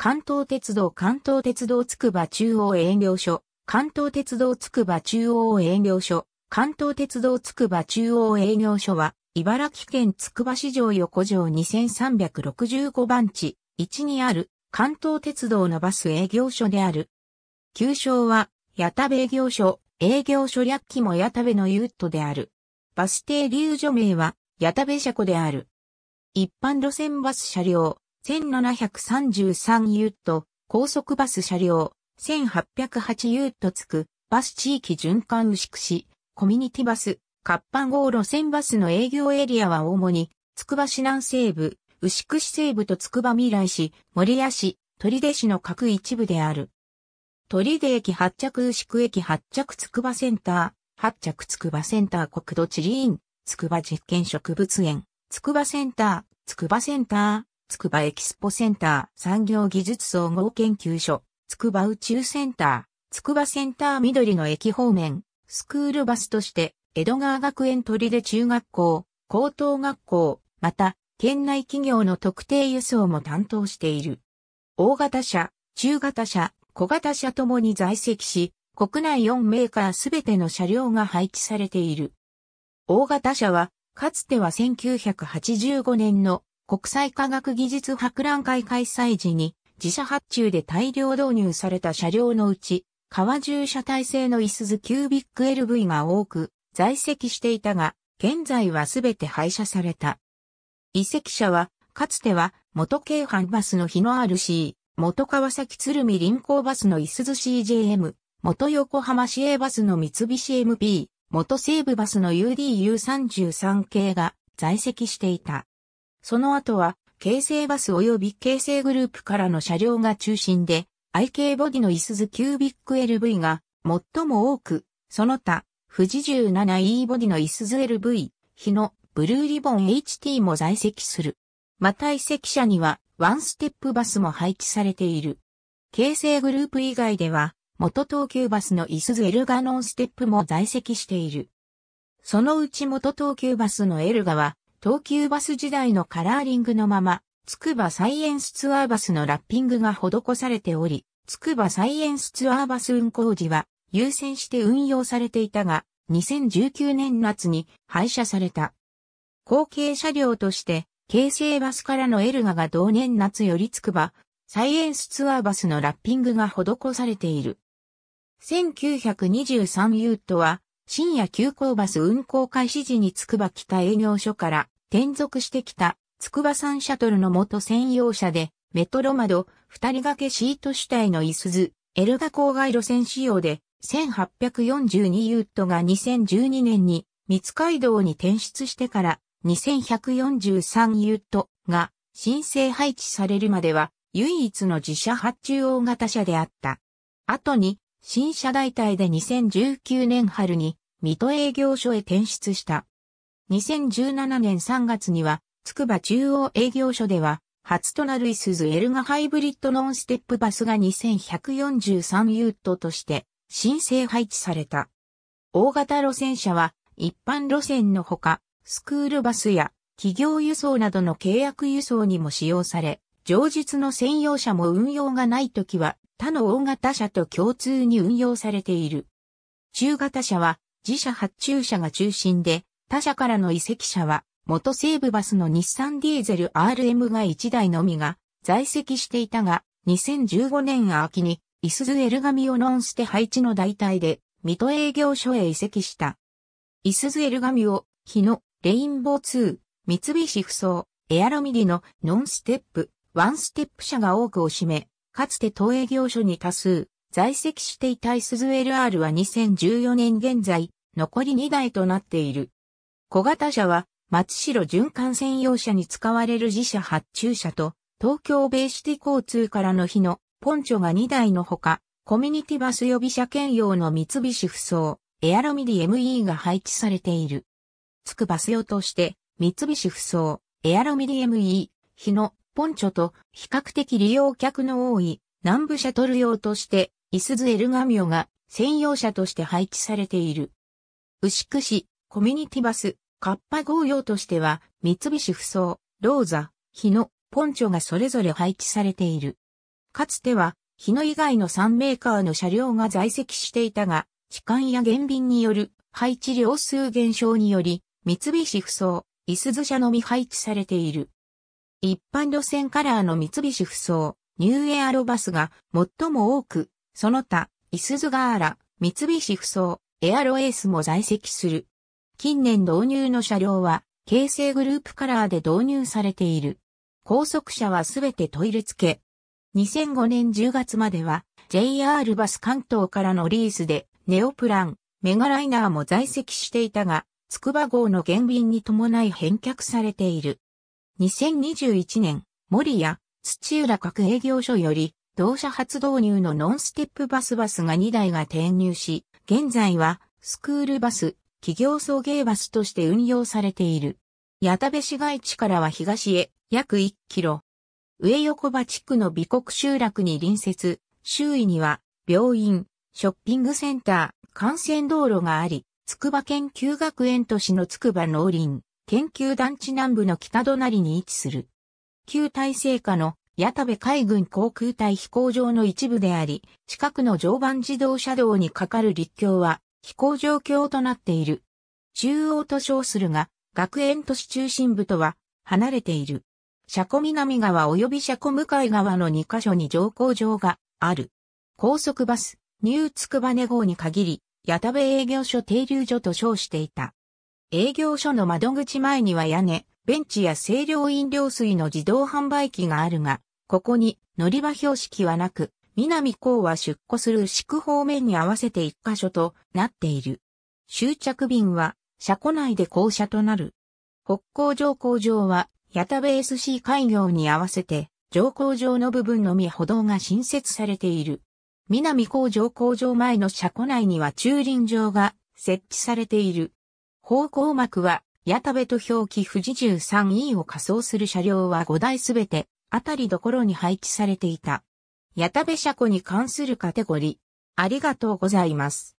関東鉄道関東鉄道つくば中央営業所、関東鉄道つくば中央営業所、関東鉄道つくば中央営業所は、茨城県つくば市場横丁2365番地1にある関東鉄道のバス営業所である。旧称は、八田部営業所、営業所略記も八田部のユートである。バス停留所名は、八田部車庫である。一般路線バス車両、1733ユート、高速バス車両、1808ユートつく、バス地域循環牛久市、コミュニティバス、活版号路線バスの営業エリアは主に、つくば市南西部、牛久市西部とつくば未来市、森谷市、鳥出市の各一部である。鳥出駅発着牛久駅発着つくばセンター、発着つくばセンター国土地理院、つくば実験植物園、つくばセンター、つくばセンター、つくばエキスポセンター産業技術総合研究所、つくば宇宙センター、つくばセンター緑の駅方面、スクールバスとして、江戸川学園取出中学校、高等学校、また、県内企業の特定輸送も担当している。大型車、中型車、小型車ともに在籍し、国内4メーカーすべての車両が配置されている。大型車は、かつては1985年の国際科学技術博覧会開催時に自社発注で大量導入された車両のうち、川重車体制のイスズキュービック LV が多く在籍していたが、現在はすべて廃車された。移籍車は、かつては元京阪バスの日野 RC、元川崎鶴見臨港バスのイスズ CJM、元横浜市営バスの三菱 MP、元西部バスの UDU33 系が在籍していた。その後は、京成バス及び京成グループからの車両が中心で、IK ボディのイスズキュービック LV が最も多く、その他、富士 17E ボディのイスズ LV、日のブルーリボン HT も在籍する。また移籍車にはワンステップバスも配置されている。京成グループ以外では、元東急バスのイスズエルガノンステップも在籍している。そのうち元東急バスのエルガは、東急バス時代のカラーリングのまま、つくばサイエンスツアーバスのラッピングが施されており、つくばサイエンスツアーバス運行時は優先して運用されていたが、2019年夏に廃車された。後継車両として、京成バスからのエルガが同年夏よりつくば、サイエンスツアーバスのラッピングが施されている。1923ユートは、深夜急行バス運行開始時につくば北営業所から転属してきた筑波ンシャトルの元専用車でメトロ窓二人掛けシート主体のイスズ、エルガ郊外路線仕様で1842ユートが2012年に密海道に転出してから2143ユートが申請配置されるまでは唯一の自社発注大型車であった。後に新車代替で2019年春に水戸営業所へ転出した。2017年3月には、筑波中央営業所では、初となるイスズエルガハイブリッドノンステップバスが2143ユートとして申請配置された。大型路線車は一般路線のほか、スクールバスや企業輸送などの契約輸送にも使用され、常日の専用車も運用がないときは他の大型車と共通に運用されている。中型車は自社発注者が中心で、他社からの移籍者は、元西武バスの日産ディーゼル RM が1台のみが在籍していたが、2015年秋に、イスズエルガミをノンステ配置の代替で、水戸営業所へ移籍した。イスズエルガミを、日野、レインボー2、三菱不走、エアロミディのノンステップ、ワンステップ車が多くを占め、かつて東営業所に多数、在籍していたイスズ LR は2014年現在、残り2台となっている。小型車は、松代循環専用車に使われる自社発注車と、東京ベイシティ交通からの日のポンチョが2台のほか、コミュニティバス予備車兼用の三菱不装、エアロミディ ME が配置されている。つくバス用として、三菱不装、エアロミディ ME、日のポンチョと比較的利用客の多い南部シャトル用として、イスズエルガミオが専用車として配置されている。牛久市、コミュニティバス、カッパ号用としては、三菱不そローザ、日野、ポンチョがそれぞれ配置されている。かつては、日野以外の3メーカーの車両が在籍していたが、痴漢や減便による配置量数減少により、三菱不そう、いす車のみ配置されている。一般路線カラーの三菱不そニューエアロバスが最も多く、その他、いすズガーラ、三菱不そエアロエースも在籍する。近年導入の車両は、京成グループカラーで導入されている。高速車はすべてトイレ付け。2005年10月までは JR バス関東からのリースでネオプラン、メガライナーも在籍していたが、筑波号の減便に伴い返却されている。2021年、森屋、土浦各営業所より同社初導入のノンステップバスバスが2台が転入し、現在はスクールバス、企業送迎バスとして運用されている。矢田部市街地からは東へ約1キロ。上横場地区の美国集落に隣接、周囲には病院、ショッピングセンター、幹線道路があり、筑波研究学園都市の筑波農林、研究団地南部の北隣に位置する。旧体制下の矢田部海軍航空隊飛行場の一部であり、近くの常磐自動車道に架かる陸橋は飛行状況となっている。中央と称するが、学園都市中心部とは離れている。車庫南側及び車庫向かい側の2カ所に乗降場がある。高速バス、ニューつくばね号に限り、矢田部営業所停留所と称していた。営業所の窓口前には屋根、ベンチや清涼飲料水の自動販売機があるが、ここに乗り場標識はなく、南港は出庫する宿方面に合わせて1箇所となっている。終着便は車庫内で降車となる。北港乗降場は、ヤ田部 SC 開業に合わせて、乗降場の部分のみ歩道が新設されている。南港乗降場前の車庫内には駐輪場が設置されている。方向幕は、ヤ田部と表記富士 13E を仮装する車両は5台すべてあたりどころに配置されていた。矢田部車庫に関するカテゴリー。ありがとうございます。